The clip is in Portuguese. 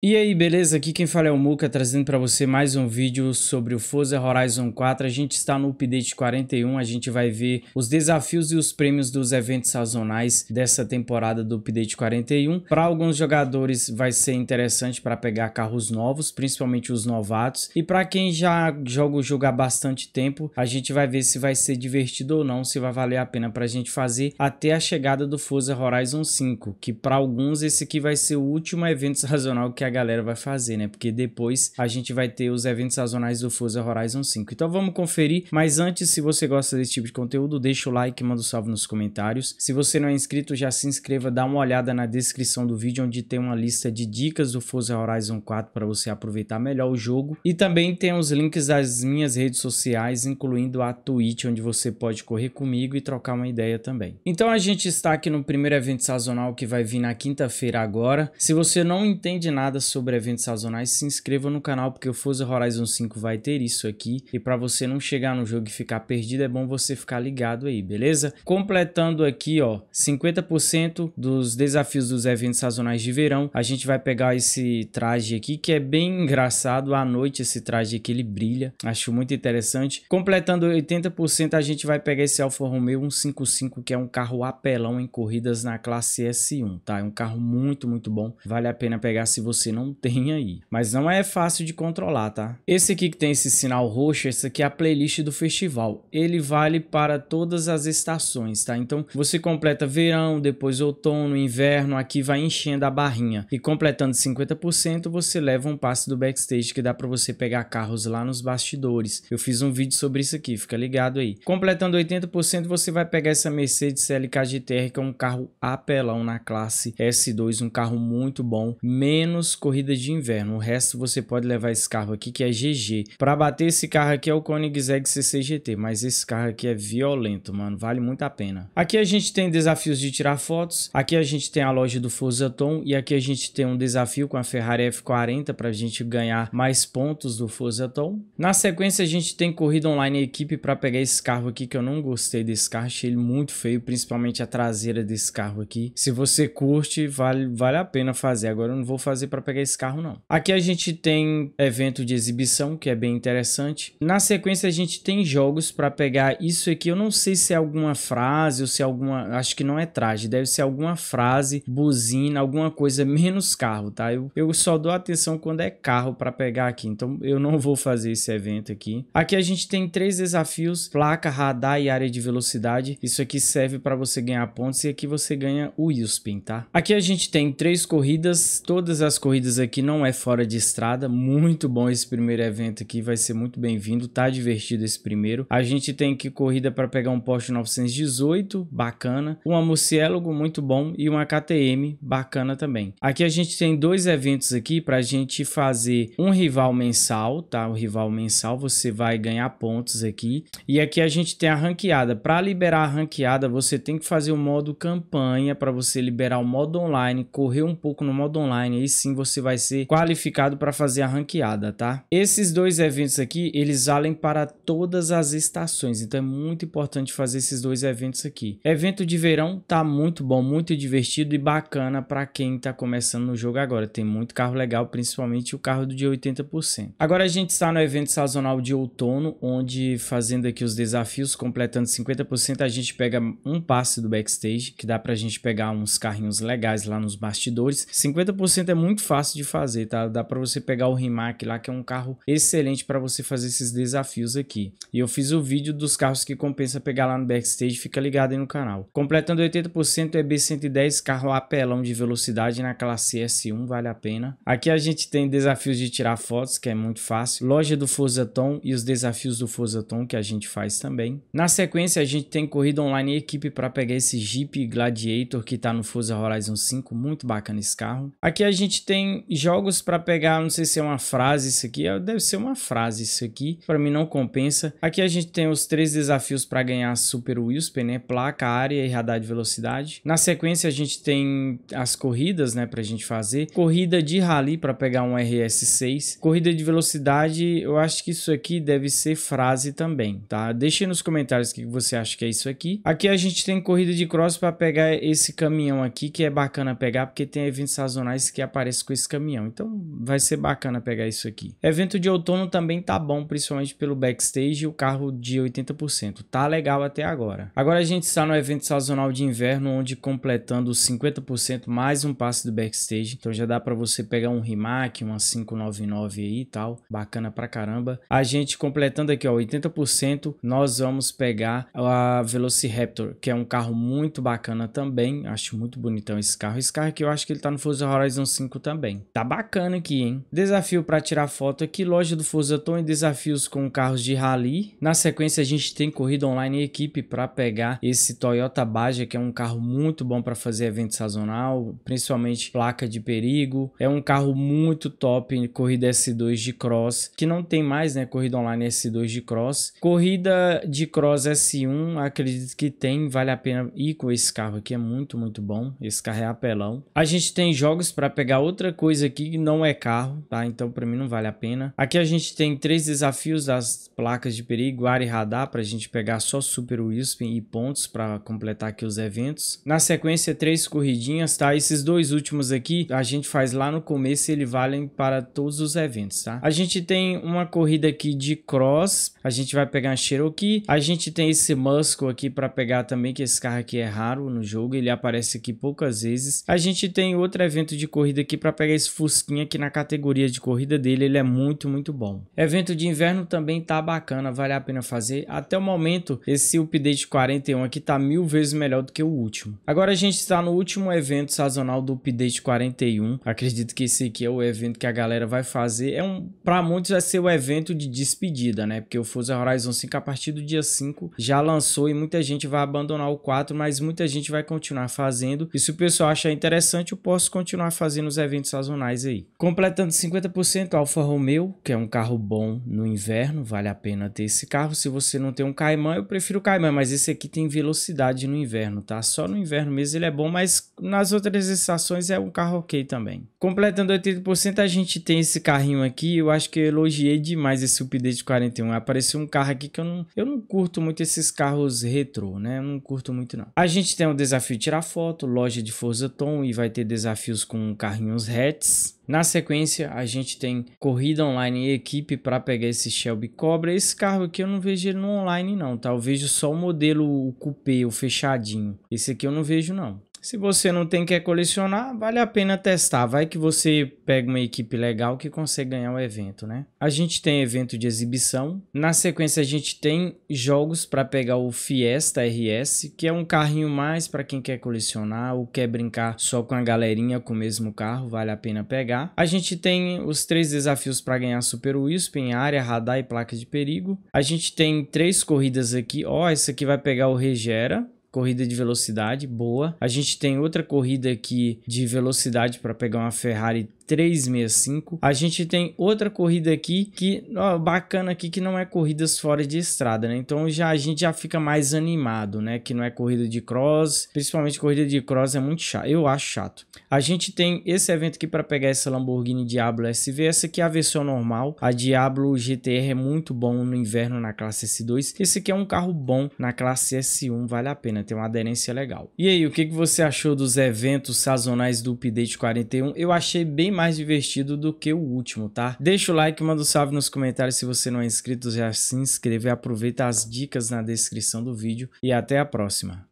E aí, beleza? Aqui quem fala é o Muca trazendo para você mais um vídeo sobre o Forza Horizon 4. A gente está no update 41, a gente vai ver os desafios e os prêmios dos eventos sazonais dessa temporada do update 41. Para alguns jogadores vai ser interessante para pegar carros novos, principalmente os novatos. E para quem já joga o jogo há bastante tempo, a gente vai ver se vai ser divertido ou não, se vai valer a pena para a gente fazer até a chegada do Forza Horizon 5, que para alguns esse aqui vai ser o último evento sazonal que a a galera vai fazer, né? Porque depois a gente vai ter os eventos sazonais do Forza Horizon 5. Então vamos conferir, mas antes, se você gosta desse tipo de conteúdo, deixa o like, manda um salve nos comentários. Se você não é inscrito, já se inscreva, dá uma olhada na descrição do vídeo, onde tem uma lista de dicas do Forza Horizon 4 para você aproveitar melhor o jogo. E também tem os links das minhas redes sociais, incluindo a Twitch, onde você pode correr comigo e trocar uma ideia também. Então a gente está aqui no primeiro evento sazonal que vai vir na quinta-feira agora. Se você não entende nada nada sobre eventos sazonais, se inscreva no canal porque o Forza Horizon 5 vai ter isso aqui. E para você não chegar no jogo e ficar perdido, é bom você ficar ligado aí, beleza? Completando aqui, ó, 50% dos desafios dos eventos sazonais de verão, a gente vai pegar esse traje aqui que é bem engraçado. À noite esse traje aqui ele brilha, acho muito interessante. Completando 80%, a gente vai pegar esse Alfa Romeo 155 que é um carro apelão em corridas na classe S1, tá? É um carro muito, muito bom. Vale a pena pegar se você você não tem aí. Mas não é fácil de controlar, tá? Esse aqui que tem esse sinal roxo, essa aqui é a playlist do festival. Ele vale para todas as estações, tá? Então você completa verão, depois outono, inverno, aqui vai enchendo a barrinha. E completando 50%, você leva um passe do backstage que dá para você pegar carros lá nos bastidores. Eu fiz um vídeo sobre isso aqui, fica ligado aí. Completando 80%, você vai pegar essa Mercedes CLK GTR, que é um carro apelão na classe S2, um carro muito bom, menos corridas de inverno. O resto você pode levar esse carro aqui que é GG. Para bater esse carro aqui é o Koenigsegg CCGT, mas esse carro aqui é violento, mano. Vale muito a pena. Aqui a gente tem desafios de tirar fotos. Aqui a gente tem a loja do Forza Tom e aqui a gente tem um desafio com a Ferrari F40 para a gente ganhar mais pontos do Forza Tom. Na sequência a gente tem corrida online equipe para pegar esse carro aqui que eu não gostei desse carro, achei ele muito feio, principalmente a traseira desse carro aqui. Se você curte, vale vale a pena fazer. Agora eu não vou fazer para pegar esse carro não. Aqui a gente tem evento de exibição, que é bem interessante. Na sequência a gente tem jogos para pegar isso aqui. Eu não sei se é alguma frase ou se é alguma... Acho que não é traje, deve ser alguma frase, buzina, alguma coisa menos carro, tá? Eu, eu só dou atenção quando é carro para pegar aqui, então eu não vou fazer esse evento aqui. Aqui a gente tem três desafios, placa, radar e área de velocidade. Isso aqui serve para você ganhar pontos e aqui você ganha o Wilspin, tá? Aqui a gente tem três corridas, todas as corridas corridas aqui não é fora de estrada. Muito bom esse primeiro evento aqui, vai ser muito bem-vindo. Tá divertido esse primeiro. A gente tem aqui corrida para pegar um Porsche 918, bacana. Uma Muciélogo, muito bom. E uma KTM, bacana também. Aqui a gente tem dois eventos aqui para a gente fazer um rival mensal, tá? O rival mensal você vai ganhar pontos aqui. E aqui a gente tem a ranqueada. Para liberar a ranqueada, você tem que fazer o modo campanha para você liberar o modo online, correr um pouco no modo online. Aí sim você você vai ser qualificado para fazer a ranqueada, tá? Esses dois eventos aqui, eles valem para todas as estações, então é muito importante fazer esses dois eventos aqui. Evento de verão tá muito bom, muito divertido e bacana para quem tá começando no jogo agora. Tem muito carro legal, principalmente o carro do de 80%. Agora a gente está no evento sazonal de outono, onde fazendo aqui os desafios, completando 50%, a gente pega um passe do backstage, que dá pra gente pegar uns carrinhos legais lá nos bastidores. 50% é muito fácil de fazer, tá? Dá para você pegar o Rimac lá, que é um carro excelente para você fazer esses desafios aqui. E eu fiz o vídeo dos carros que compensa pegar lá no backstage, fica ligado aí no canal. Completando 80% é B110, carro apelão de velocidade na classe S1, vale a pena. Aqui a gente tem desafios de tirar fotos, que é muito fácil. Loja do Forzaton e os desafios do Forzaton, que a gente faz também. Na sequência, a gente tem corrida online em equipe para pegar esse Jeep Gladiator que tá no Forza Horizon 5, muito bacana esse carro. Aqui a gente tem tem jogos para pegar, não sei se é uma frase isso aqui, é, deve ser uma frase isso aqui, para mim não compensa. Aqui a gente tem os três desafios para ganhar Super Wisp, né? Placa, área e radar de velocidade. Na sequência a gente tem as corridas, né, pra gente fazer. Corrida de rally para pegar um RS6. Corrida de velocidade, eu acho que isso aqui deve ser frase também, tá? Deixe nos comentários o que você acha que é isso aqui. Aqui a gente tem corrida de cross para pegar esse caminhão aqui, que é bacana pegar porque tem eventos sazonais que aparecem com esse caminhão. Então vai ser bacana pegar isso aqui. Evento de outono também tá bom, principalmente pelo backstage e o carro de 80%. Tá legal até agora. Agora a gente está no evento sazonal de inverno, onde completando 50% mais um passe do backstage. Então já dá para você pegar um Rimac, uma 599 aí e tal. Bacana pra caramba. A gente completando aqui, ó, 80%, nós vamos pegar a Velociraptor, que é um carro muito bacana também. Acho muito bonitão esse carro. Esse carro aqui eu acho que ele tá no Forza Horizon 5 também também. Tá bacana aqui, hein? Desafio para tirar foto aqui, loja do Forzaton e desafios com carros de rally. Na sequência, a gente tem corrida online em equipe para pegar esse Toyota Baja, que é um carro muito bom para fazer evento sazonal, principalmente placa de perigo. É um carro muito top, em corrida S2 de cross, que não tem mais, né? Corrida online S2 de cross. Corrida de cross S1, acredito que tem, vale a pena ir com esse carro aqui, é muito, muito bom. Esse carro é apelão. A gente tem jogos para pegar outra outra coisa aqui não é carro, tá? Então para mim não vale a pena. Aqui a gente tem três desafios das placas de perigo, ar e radar para a gente pegar só Super Wisp e pontos para completar aqui os eventos. Na sequência, três corridinhas, tá? Esses dois últimos aqui a gente faz lá no começo e eles valem para todos os eventos, tá? A gente tem uma corrida aqui de cross, a gente vai pegar a Cherokee, a gente tem esse Muscle aqui para pegar também, que esse carro aqui é raro no jogo, ele aparece aqui poucas vezes. A gente tem outro evento de corrida aqui para pegar esse Fusquinha que na categoria de corrida dele ele é muito, muito bom. Evento de inverno também tá bacana, vale a pena fazer. Até o momento, esse update 41 aqui tá mil vezes melhor do que o último. Agora a gente está no último evento sazonal do update 41. Acredito que esse aqui é o evento que a galera vai fazer. É um, para muitos vai ser o evento de despedida, né? Porque o Forza Horizon 5 a partir do dia 5 já lançou e muita gente vai abandonar o 4, mas muita gente vai continuar fazendo. E se o pessoal achar interessante, eu posso continuar fazendo os eventos movimentos sazonais aí. Completando 50%, Alfa Romeo, que é um carro bom no inverno, vale a pena ter esse carro. Se você não tem um Cayman, eu prefiro o Cayman, mas esse aqui tem velocidade no inverno, tá? Só no inverno mesmo ele é bom, mas nas outras estações é um carro ok também completando 80%, a gente tem esse carrinho aqui. Eu acho que eu elogiei demais esse update 41. Apareceu um carro aqui que eu não, eu não curto muito esses carros retrô, né? Eu não curto muito, não. A gente tem o um desafio de tirar foto, loja de Forza Tom e vai ter desafios com carrinhos hats. Na sequência, a gente tem corrida online e equipe para pegar esse Shelby Cobra. Esse carro aqui eu não vejo ele no online, não, tá? Eu vejo só o modelo o cupê o fechadinho. Esse aqui eu não vejo, não. Se você não tem que colecionar, vale a pena testar. Vai que você pega uma equipe legal que consegue ganhar o evento, né? A gente tem evento de exibição. Na sequência, a gente tem jogos para pegar o Fiesta RS, que é um carrinho mais para quem quer colecionar ou quer brincar só com a galerinha com o mesmo carro, vale a pena pegar. A gente tem os três desafios para ganhar Super Wisp em área, radar e placa de perigo. A gente tem três corridas aqui. Ó, oh, essa aqui vai pegar o Regera corrida de velocidade boa. A gente tem outra corrida aqui de velocidade para pegar uma Ferrari 365. A gente tem outra corrida aqui que ó, bacana aqui que não é corridas fora de estrada, né? Então já a gente já fica mais animado, né? Que não é corrida de cross, principalmente corrida de cross é muito chato. Eu acho chato. A gente tem esse evento aqui para pegar essa Lamborghini Diablo SV, essa aqui é a versão normal. A Diablo GTR é muito bom no inverno na classe S2. Esse aqui é um carro bom na classe S1, vale a pena, tem uma aderência legal. E aí, o que que você achou dos eventos sazonais do update 41? Eu achei bem mais divertido do que o último, tá? Deixa o like, manda um salve nos comentários se você não é inscrito, já se inscreve, aproveita as dicas na descrição do vídeo e até a próxima.